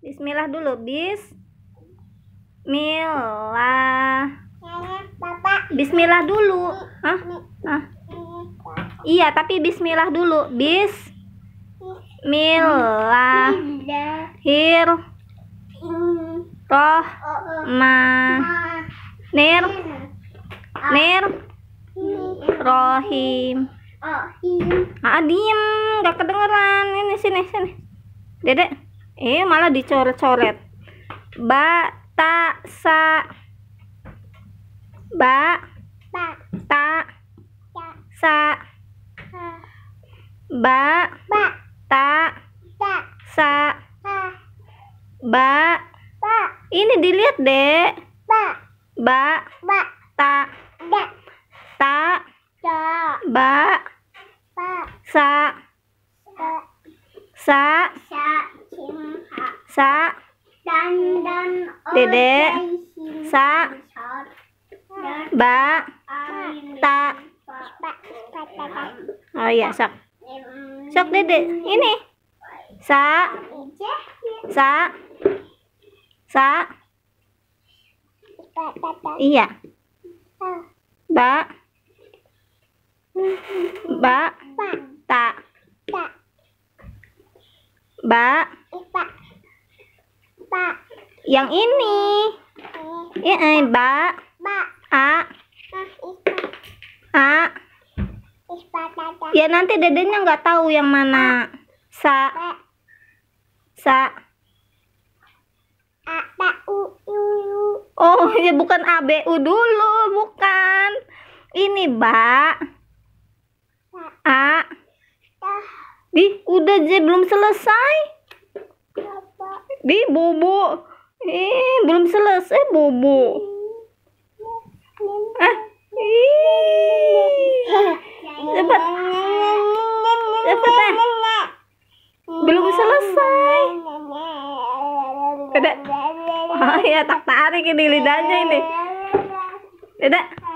Bismillah dulu. bis Bismillah. Bismillah dulu. Hah? Hah? Iya, tapi bismillah dulu. Bis Hir, Roh Ma Nir Nir Rohim Ah diem, gak kedengeran. Ini sini sini. Dedek eh malah dicoret-coret ba ta sa ba ya. ta sa ba ta sa ba ini dilihat deh ba ta ta ya. ba sa ya. sa sa dan dan dede sa ba ta oh iya sok sok dede ini sa sa sa iya ba ba ta ba pak Yang ini. Ini. Ini, ba. Ba. A. A. Ya nanti dedenya nggak tahu yang mana. Sa. Sa. a u u Oh, ya bukan A B U dulu, bukan. Ini ba. A. Ih, udah J belum selesai di bobo eh belum selesai bobo ah cepat cepat ah belum selesai tidak oh ya tak tarik ini lidahnya ini tidak